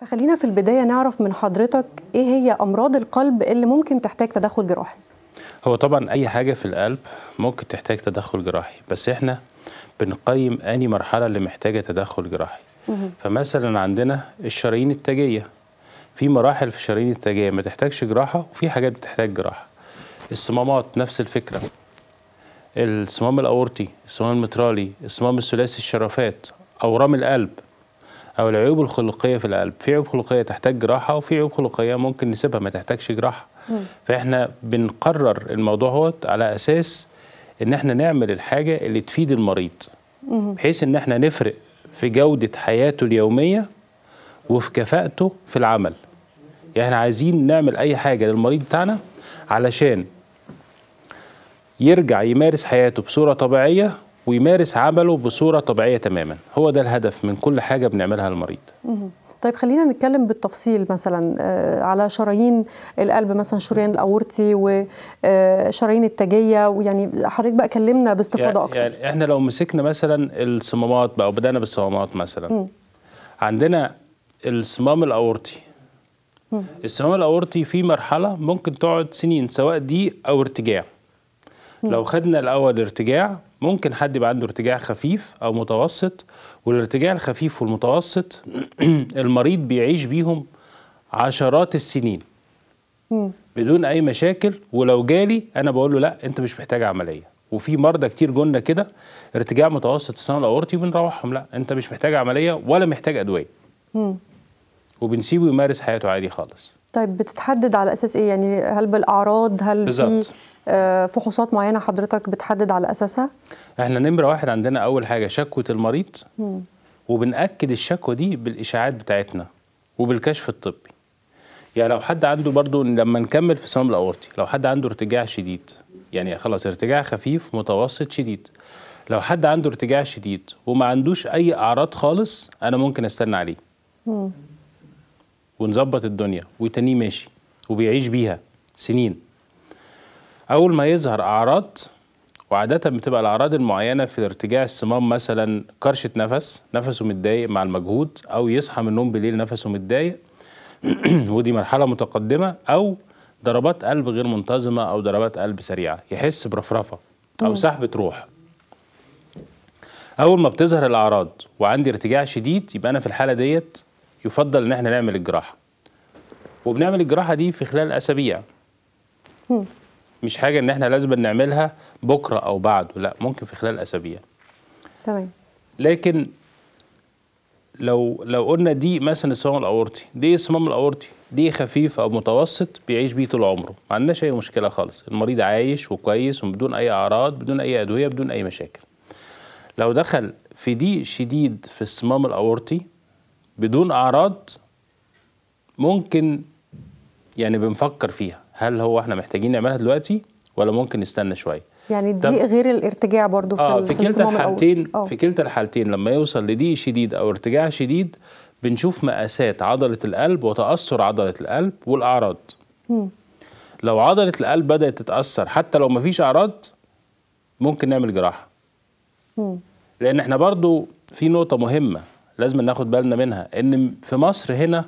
فخلينا في البداية نعرف من حضرتك إيه هي أمراض القلب اللي ممكن تحتاج تدخل جراحي هو طبعا أي حاجة في القلب ممكن تحتاج تدخل جراحي بس إحنا بنقيم أني مرحلة اللي محتاجة تدخل جراحي فمثلا عندنا الشرايين التاجية في مراحل في الشرايين التاجية ما تحتاجش جراحة وفي حاجات بتحتاج جراحة الصمامات نفس الفكرة الصمام الأورطي الصمام المترالي الصمام الثلاثي الشرفات أورام القلب او العيوب الخلقيه في القلب في عيوب خلقيه تحتاج جراحه وفي عيوب خلقيه ممكن نسيبها ما تحتاجش جراحه فاحنا بنقرر الموضوع هو على اساس ان احنا نعمل الحاجه اللي تفيد المريض بحيث ان احنا نفرق في جوده حياته اليوميه وفي كفاءته في العمل يعني احنا عايزين نعمل اي حاجه للمريض بتاعنا علشان يرجع يمارس حياته بصوره طبيعيه ويمارس عمله بصوره طبيعيه تماما هو ده الهدف من كل حاجه بنعملها للمريض طيب خلينا نتكلم بالتفصيل مثلا آه، على شرايين القلب مثلا شريان الاورطي وشرايين آه، التاجيه ويعني حضرتك بقى كلمنا باستفاضه يعني اكتر يعني احنا لو مسكنا مثلا الصمامات بقى وبدانا بالصمامات مثلا م. عندنا الصمام الاورطي الصمام الاورطي في مرحله ممكن تقعد سنين سواء دي او ارتجاع م. لو خدنا الاول ارتجاع ممكن حد يبقى عنده ارتجاع خفيف او متوسط والارتجاع الخفيف والمتوسط المريض بيعيش بيهم عشرات السنين بدون اي مشاكل ولو جالي انا بقول له لا انت مش محتاج عمليه وفي مرضى كتير جولنا كده ارتجاع متوسط في السنه الاورطي وبنروحهم لا انت مش محتاج عمليه ولا محتاج ادويه وبنسيبه يمارس حياته عادي خالص طيب بتتحدد على اساس ايه يعني هل بالاعراض هل بالظبط آه، فحوصات معينه حضرتك بتحدد على اساسها احنا نمره واحد عندنا اول حاجه شكوى المريض وبنأكد الشكوى دي بالإشاعات بتاعتنا وبالكشف الطبي يعني لو حد عنده برضو لما نكمل في صمام الأورطي لو حد عنده ارتجاع شديد يعني خلاص ارتجاع خفيف متوسط شديد لو حد عنده ارتجاع شديد وما عندوش أي أعراض خالص أنا ممكن أستنى عليه ونظبط الدنيا ويتنيه ماشي وبيعيش بيها سنين اول ما يظهر اعراض وعادة بتبقى الأعراض المعينة في ارتجاع الصمام مثلا كرشة نفس نفسه متضايق مع المجهود أو يصحى من النوم بالليل نفسه متضايق ودي مرحلة متقدمة أو ضربات قلب غير منتظمة أو ضربات قلب سريعة يحس برفرفة أو سحبة روح أول ما بتظهر الأعراض وعندي ارتجاع شديد يبقى أنا في الحالة ديت يفضل إن احنا نعمل الجراحة وبنعمل الجراحة دي في خلال أسابيع مش حاجه ان احنا لازم نعملها بكره او بعده لا ممكن في خلال اسابيع تمام لكن لو لو قلنا دي مثلا الصمام الاورطي دي الصمام الاورطي دي خفيف او متوسط بيعيش بيه طول عمره ما عندناش اي مشكله خالص المريض عايش وكويس وبدون اي اعراض بدون اي ادويه بدون اي مشاكل لو دخل في ضيق شديد في الصمام الاورطي بدون اعراض ممكن يعني بنفكر فيها هل هو احنا محتاجين نعملها دلوقتي ولا ممكن نستنى شويه يعني دي غير الارتجاع برضو في, آه في كلتا الحالتين آه. في كلتا الحالتين لما يوصل لضيق شديد او ارتجاع شديد بنشوف مقاسات عضله القلب وتاثر عضله القلب والاعراض م. لو عضله القلب بدات تتاثر حتى لو مفيش اعراض ممكن نعمل جراحه م. لان احنا برضو في نقطه مهمه لازم ناخد بالنا منها ان في مصر هنا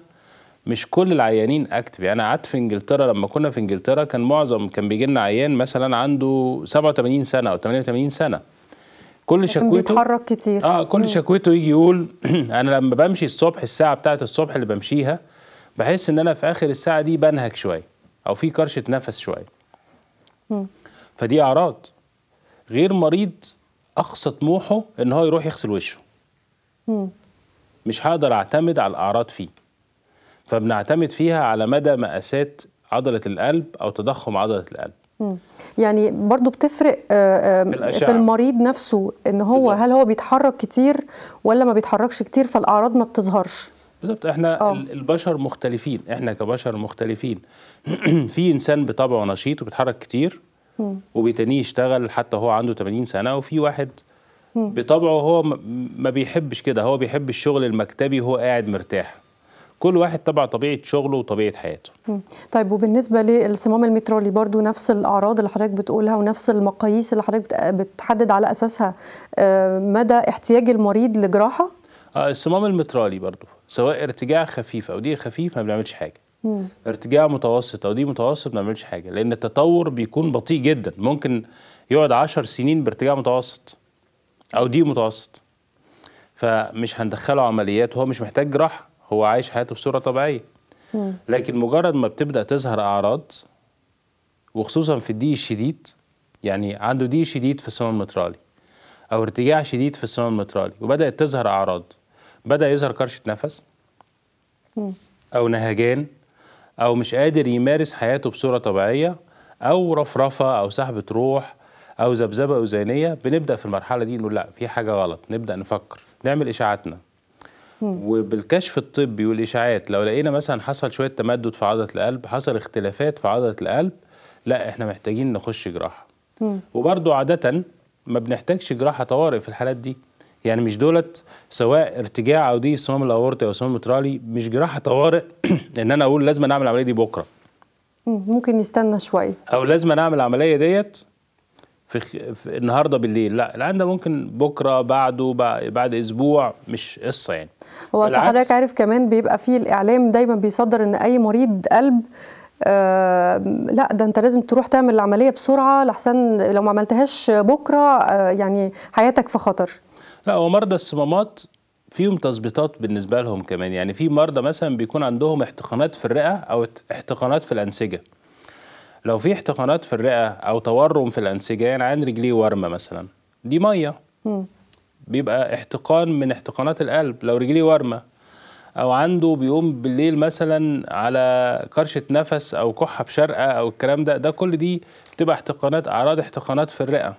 مش كل العيانين اكتف يعني انا قعدت في انجلترا لما كنا في انجلترا كان معظم كان بيجي لنا عيان مثلا عنده 87 سنه او 88 سنه كل شكوته بيتحرك كتير اه كل شكوته يجي يقول انا لما بمشي الصبح الساعه بتاعه الصبح اللي بمشيها بحس ان انا في اخر الساعه دي بنهك شويه او في كرشه نفس شويه فدي اعراض غير مريض اقصى طموحه ان هو يروح يغسل وشه مش هقدر اعتمد على الاعراض فيه فبنعتمد فيها على مدى مقاسات عضله القلب او تضخم عضله القلب يعني برضو بتفرق آه، في, في المريض نفسه ان هو بالزبط. هل هو بيتحرك كتير ولا ما بيتحركش كتير فالاعراض ما بتظهرش بالظبط احنا أوه. البشر مختلفين احنا كبشر مختلفين في انسان بطبعه نشيط وبيتحرك كتير وبيتنيه يشتغل حتى هو عنده 80 سنه وفي واحد بطبعه هو ما بيحبش كده هو بيحب الشغل المكتبي وهو قاعد مرتاح كل واحد تبع طبيعه شغله وطبيعه حياته طيب وبالنسبه للصمام المترولي برضو نفس الاعراض اللي حضرتك بتقولها ونفس المقاييس اللي حضرتك بتحدد على اساسها آه، مدى احتياج المريض لجراحه آه الصمام المترالي برضو سواء ارتجاع خفيف او دي خفيف ما بنعملش حاجه مم. ارتجاع متوسط او دي متوسط ما بنعملش حاجه لان التطور بيكون بطيء جدا ممكن يقعد 10 سنين بارتجاع متوسط او دي متوسط فمش هندخله عمليات وهو مش محتاج جراحه هو عايش حياته بصوره طبيعيه لكن مجرد ما بتبدا تظهر اعراض وخصوصا في الدي الشديد يعني عنده دي شديد في السمن المترالي او ارتجاع شديد في السمن المترالي وبدات تظهر اعراض بدا يظهر كرشه نفس او نهجان او مش قادر يمارس حياته بصوره طبيعيه او رفرفه او سحبه روح او ذبذبه اذينيه بنبدا في المرحله دي نقول لا في حاجه غلط نبدا نفكر نعمل اشاعتنا وبالكشف الطبي والاشاعات لو لقينا مثلا حصل شويه تمدد في عضله القلب حصل اختلافات في عضله القلب لا احنا محتاجين نخش جراحه وبرده عاده ما بنحتاجش جراحه طوارئ في الحالات دي يعني مش دولت سواء ارتجاع او دي صمام الاورطي او صمام المترالي مش جراحه طوارئ ان انا اقول لازم اعمل العمليه دي بكره ممكن نستنى شويه او لازم اعمل العمليه ديت في, في النهارده بالليل لا العنده ده ممكن بكره بعده بعد اسبوع مش قصه يعني هو حضرتك عارف كمان بيبقى في الاعلام دايما بيصدر ان اي مريض قلب آه لا ده انت لازم تروح تعمل العمليه بسرعه لحسن لو ما عملتهاش بكره آه يعني حياتك في خطر لا هو مرضى الصمامات فيهم تظبيطات بالنسبه لهم كمان يعني في مرضى مثلا بيكون عندهم احتقانات في الرئه او احتقانات في الانسجه لو في احتقانات في الرئه او تورم في الانسجه يعني عين رجليه ورمه مثلا دي ميه م. بيبقى احتقان من احتقانات القلب لو رجليه ورمه او عنده بيقوم بالليل مثلا على كرشه نفس او كحه بشرقه او الكلام ده ده كل دي بتبقى احتقانات اعراض احتقانات في الرئه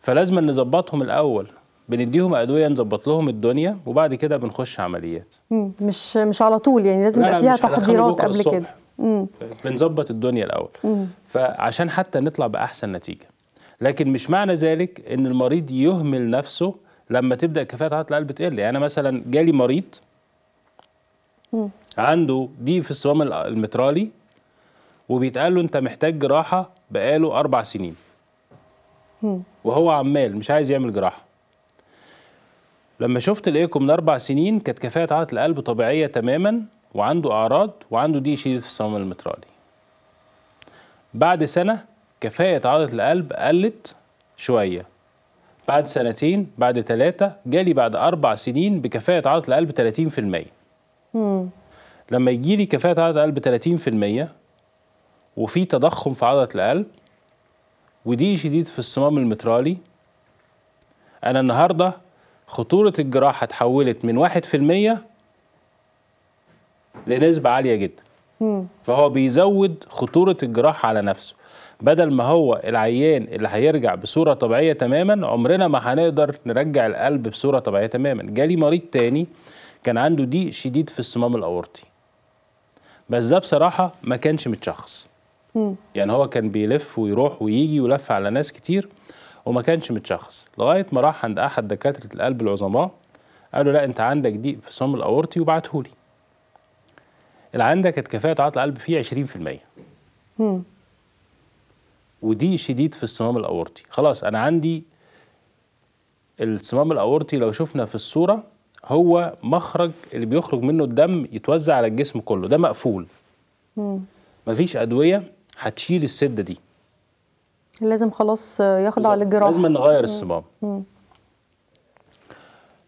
فلازم نظبطهم الاول بنديهم ادويه نظبط لهم الدنيا وبعد كده بنخش عمليات مش مش على طول يعني لازم يبقى فيها تحضيرات قبل كده بنظبط الدنيا الاول فعشان حتى نطلع باحسن نتيجه لكن مش معنى ذلك ان المريض يهمل نفسه لما تبدا كفاءه عضله القلب تقل يعني انا مثلا جالي مريض عنده دي في الصمام المترالي وبيتقال له انت محتاج جراحه بقاله اربع سنين وهو عمال مش عايز يعمل جراحه لما شفت الايكو من اربع سنين كانت كفاءه عضله القلب طبيعيه تماما وعنده اعراض وعنده دي شديد في الصمام المترالي بعد سنه كفاءة عضلة القلب قلت شوية بعد سنتين بعد ثلاثة جالي بعد أربع سنين بكفاءة عضلة القلب 30% مم. لما يجي لي كفاءة عضلة القلب 30% وفي تضخم في عضلة القلب ودي شديد في الصمام المترالي أنا النهاردة خطورة الجراحة اتحولت من 1% لنسبة عالية جدا مم. فهو بيزود خطورة الجراحة على نفسه بدل ما هو العيان اللي هيرجع بصوره طبيعيه تماما عمرنا ما هنقدر نرجع القلب بصوره طبيعيه تماما جالي مريض تاني كان عنده ضيق شديد في الصمام الاورطي بس ده بصراحه ما كانش متشخص يعني هو كان بيلف ويروح ويجي ولف على ناس كتير وما كانش متشخص لغايه ما راح عند احد دكاتره القلب العظماء قالوا لا انت عندك ضيق في الصمام الاورطي وبعته لي اللي عندك كانت كفاءه عطل القلب فيه 20% وضيق شديد في الصمام الاورطي خلاص انا عندي الصمام الاورطي لو شفنا في الصوره هو مخرج اللي بيخرج منه الدم يتوزع على الجسم كله ده مقفول مم. مفيش ادويه هتشيل السده دي لازم خلاص يخضع للجراحه لازم نغير الصمام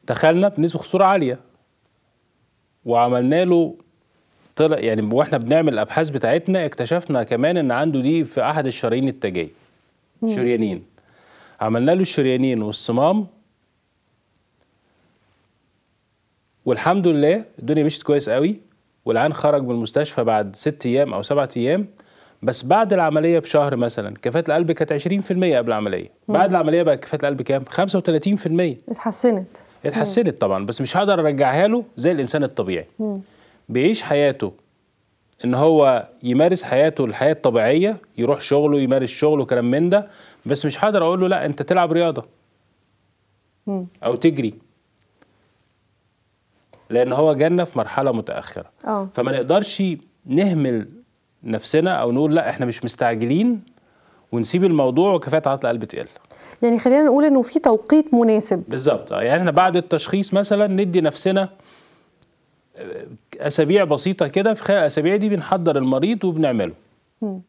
دخلنا بنسبه خسوره عاليه وعملنا له طلع يعني واحنا بنعمل الابحاث بتاعتنا اكتشفنا كمان ان عنده دي في احد الشرايين التاجيه شريانين عملنا له الشريانين والصمام والحمد لله الدنيا مشيت كويس قوي والعيان خرج من المستشفى بعد ست ايام او سبعة ايام بس بعد العمليه بشهر مثلا كفاءه القلب كانت 20% قبل العمليه بعد العمليه بقى كفاءه القلب كام 35% اتحسنت اتحسنت طبعا بس مش هقدر ارجعها له زي الانسان الطبيعي مم. بيعيش حياته ان هو يمارس حياته الحياه الطبيعيه يروح شغله يمارس شغله كلام من ده بس مش هقدر اقول له لا انت تلعب رياضه او تجري لان هو جالنا في مرحله متاخره أوه. فما نقدرش نهمل نفسنا او نقول لا احنا مش مستعجلين ونسيب الموضوع وكفايه عطل القلب تقل يعني خلينا نقول انه في توقيت مناسب بالظبط آه، يعني احنا بعد التشخيص مثلا ندي نفسنا آه، اسابيع بسيطه كده في خلال الاسابيع دي بنحضر المريض وبنعمله